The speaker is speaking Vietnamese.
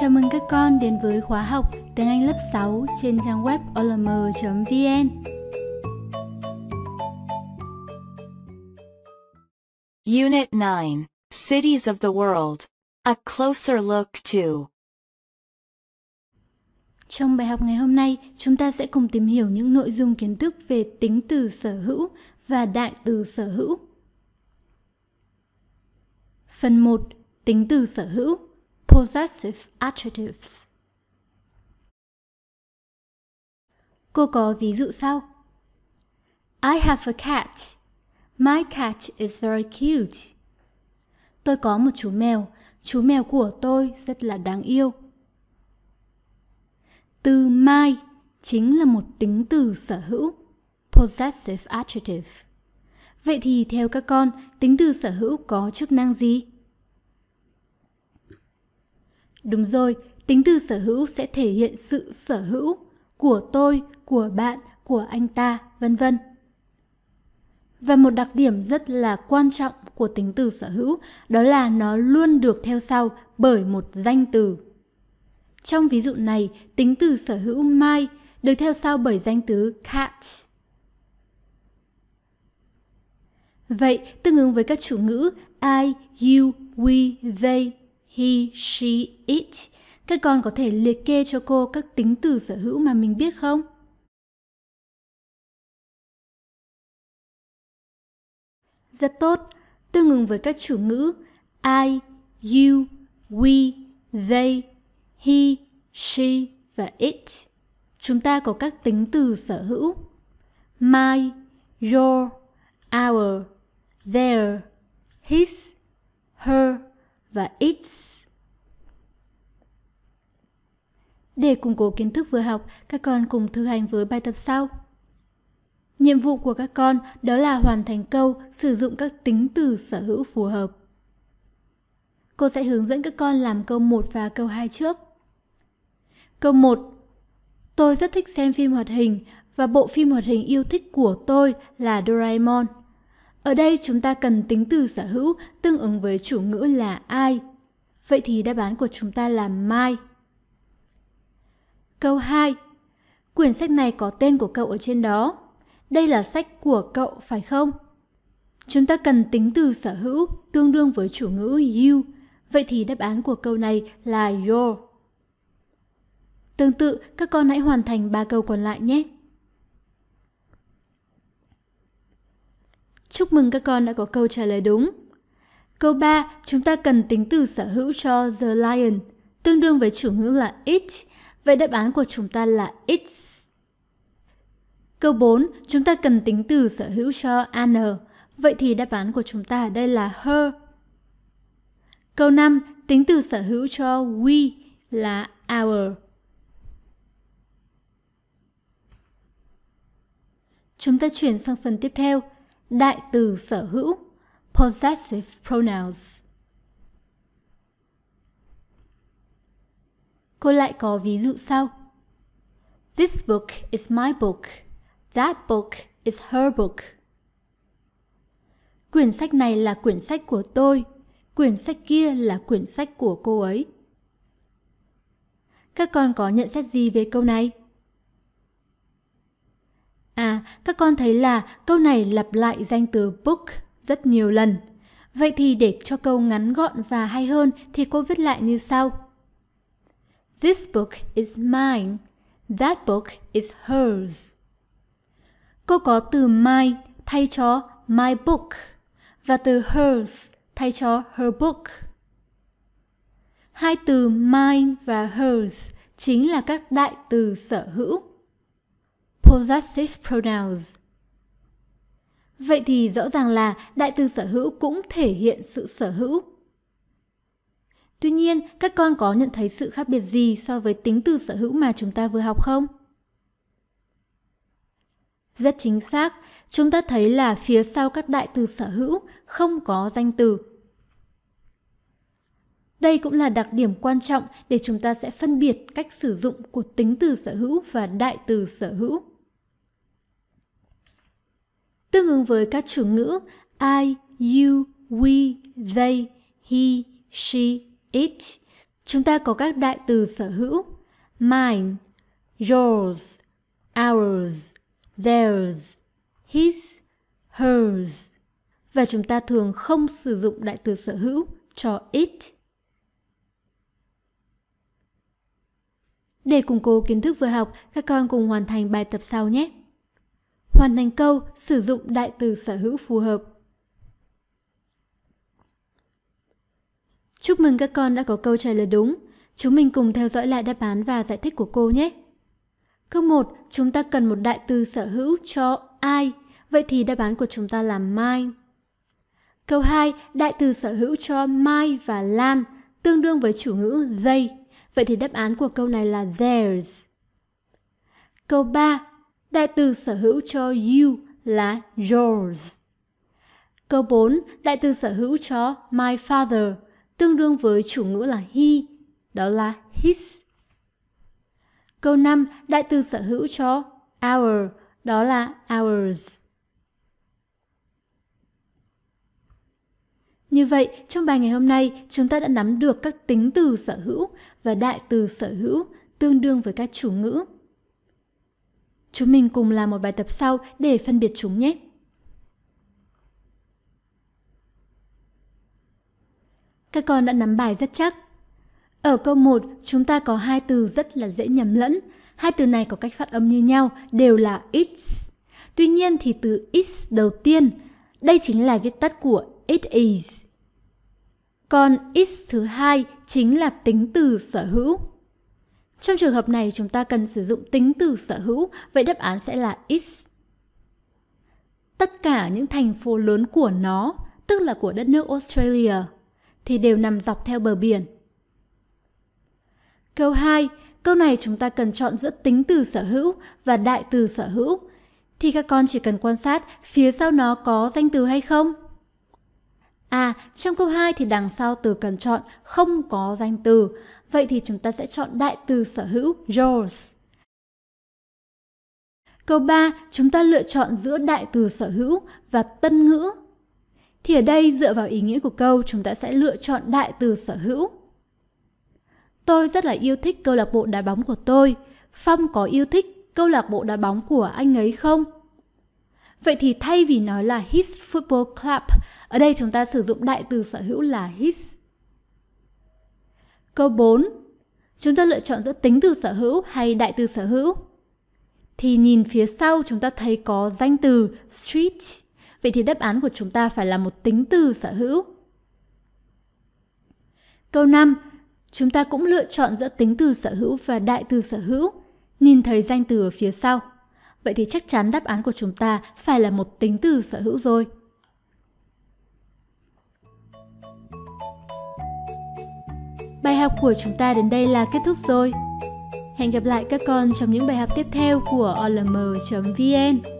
Chào mừng các con đến với khóa học tiếng Anh lớp 6 trên trang web olm.vn. Unit 9, Cities of the World, A Closer Look to. Trong bài học ngày hôm nay, chúng ta sẽ cùng tìm hiểu những nội dung kiến thức về tính từ sở hữu và đại từ sở hữu. Phần 1. Tính từ sở hữu Possessive adjectives Cô có ví dụ sau. I have a cat. My cat is very cute. Tôi có một chú mèo. Chú mèo của tôi rất là đáng yêu. Từ my chính là một tính từ sở hữu, possessive adjective. Vậy thì theo các con, tính từ sở hữu có chức năng gì? Đúng rồi, tính từ sở hữu sẽ thể hiện sự sở hữu của tôi, của bạn, của anh ta, vân vân. Và một đặc điểm rất là quan trọng của tính từ sở hữu đó là nó luôn được theo sau bởi một danh từ. Trong ví dụ này, tính từ sở hữu my được theo sau bởi danh từ cat. Vậy, tương ứng với các chủ ngữ I, you, we, they he, she, it. Các con có thể liệt kê cho cô các tính từ sở hữu mà mình biết không? Rất tốt. Tương ứng với các chủ ngữ I, you, we, they, he, she và it. Chúng ta có các tính từ sở hữu. My, your, our, their, his, her, và x Để củng cố kiến thức vừa học, các con cùng thực hành với bài tập sau. Nhiệm vụ của các con đó là hoàn thành câu sử dụng các tính từ sở hữu phù hợp. Cô sẽ hướng dẫn các con làm câu 1 và câu 2 trước. Câu 1. Tôi rất thích xem phim hoạt hình và bộ phim hoạt hình yêu thích của tôi là Doraemon. Ở đây chúng ta cần tính từ sở hữu tương ứng với chủ ngữ là ai. Vậy thì đáp án của chúng ta là mai. Câu 2. Quyển sách này có tên của cậu ở trên đó. Đây là sách của cậu phải không? Chúng ta cần tính từ sở hữu tương đương với chủ ngữ you. Vậy thì đáp án của câu này là your. Tương tự, các con hãy hoàn thành ba câu còn lại nhé. Chúc mừng các con đã có câu trả lời đúng. Câu 3, chúng ta cần tính từ sở hữu cho the lion, tương đương với chủ ngữ là it. Vậy đáp án của chúng ta là it's. Câu 4, chúng ta cần tính từ sở hữu cho an. Vậy thì đáp án của chúng ta ở đây là her. Câu 5, tính từ sở hữu cho we là our. Chúng ta chuyển sang phần tiếp theo, Đại từ sở hữu Possessive pronouns Cô lại có ví dụ sau This book is my book. That book is her book. Quyển sách này là quyển sách của tôi. Quyển sách kia là quyển sách của cô ấy. Các con có nhận xét gì về câu này? À, các con thấy là câu này lặp lại danh từ book rất nhiều lần. Vậy thì để cho câu ngắn gọn và hay hơn thì cô viết lại như sau. This book is mine. That book is hers. Cô có từ my thay cho my book và từ hers thay cho her book. Hai từ mine và hers chính là các đại từ sở hữu possessive pronouns. Vậy thì rõ ràng là đại từ sở hữu cũng thể hiện sự sở hữu. Tuy nhiên, các con có nhận thấy sự khác biệt gì so với tính từ sở hữu mà chúng ta vừa học không? Rất chính xác, chúng ta thấy là phía sau các đại từ sở hữu không có danh từ. Đây cũng là đặc điểm quan trọng để chúng ta sẽ phân biệt cách sử dụng của tính từ sở hữu và đại từ sở hữu tương ứng với các chủ ngữ I, you, we, they, he, she, it. Chúng ta có các đại từ sở hữu mine, yours, ours, theirs, his, hers. Và chúng ta thường không sử dụng đại từ sở hữu cho it. Để củng cố kiến thức vừa học, các con cùng hoàn thành bài tập sau nhé hoàn thành câu sử dụng đại từ sở hữu phù hợp. Chúc mừng các con đã có câu trả lời đúng. Chúng mình cùng theo dõi lại đáp án và giải thích của cô nhé. Câu 1, chúng ta cần một đại từ sở hữu cho ai? Vậy thì đáp án của chúng ta là my. Câu 2, đại từ sở hữu cho Mai và Lan tương đương với chủ ngữ they. Vậy thì đáp án của câu này là theirs. Câu 3, Đại từ sở hữu cho you là yours. Câu 4, đại từ sở hữu cho my father, tương đương với chủ ngữ là he, đó là his. Câu 5, đại từ sở hữu cho our, đó là ours. Như vậy, trong bài ngày hôm nay, chúng ta đã nắm được các tính từ sở hữu và đại từ sở hữu tương đương với các chủ ngữ. Chúng mình cùng làm một bài tập sau để phân biệt chúng nhé. Các con đã nắm bài rất chắc. Ở câu 1, chúng ta có hai từ rất là dễ nhầm lẫn. Hai từ này có cách phát âm như nhau, đều là it's. Tuy nhiên thì từ it's đầu tiên, đây chính là viết tắt của it is. Còn is thứ hai chính là tính từ sở hữu. Trong trường hợp này, chúng ta cần sử dụng tính từ sở hữu, vậy đáp án sẽ là is. Tất cả những thành phố lớn của nó, tức là của đất nước Australia, thì đều nằm dọc theo bờ biển. Câu 2, câu này chúng ta cần chọn giữa tính từ sở hữu và đại từ sở hữu, thì các con chỉ cần quan sát phía sau nó có danh từ hay không. À, trong câu 2 thì đằng sau từ cần chọn không có danh từ, Vậy thì chúng ta sẽ chọn đại từ sở hữu yours. Câu 3, chúng ta lựa chọn giữa đại từ sở hữu và tân ngữ. Thì ở đây dựa vào ý nghĩa của câu, chúng ta sẽ lựa chọn đại từ sở hữu. Tôi rất là yêu thích câu lạc bộ đá bóng của tôi. Phong có yêu thích câu lạc bộ đá bóng của anh ấy không? Vậy thì thay vì nói là his football club, ở đây chúng ta sử dụng đại từ sở hữu là his. Câu 4. Chúng ta lựa chọn giữa tính từ sở hữu hay đại từ sở hữu. Thì nhìn phía sau chúng ta thấy có danh từ street. Vậy thì đáp án của chúng ta phải là một tính từ sở hữu. Câu 5. Chúng ta cũng lựa chọn giữa tính từ sở hữu và đại từ sở hữu. Nhìn thấy danh từ ở phía sau. Vậy thì chắc chắn đáp án của chúng ta phải là một tính từ sở hữu rồi. Bài học của chúng ta đến đây là kết thúc rồi. Hẹn gặp lại các con trong những bài học tiếp theo của olm.vn.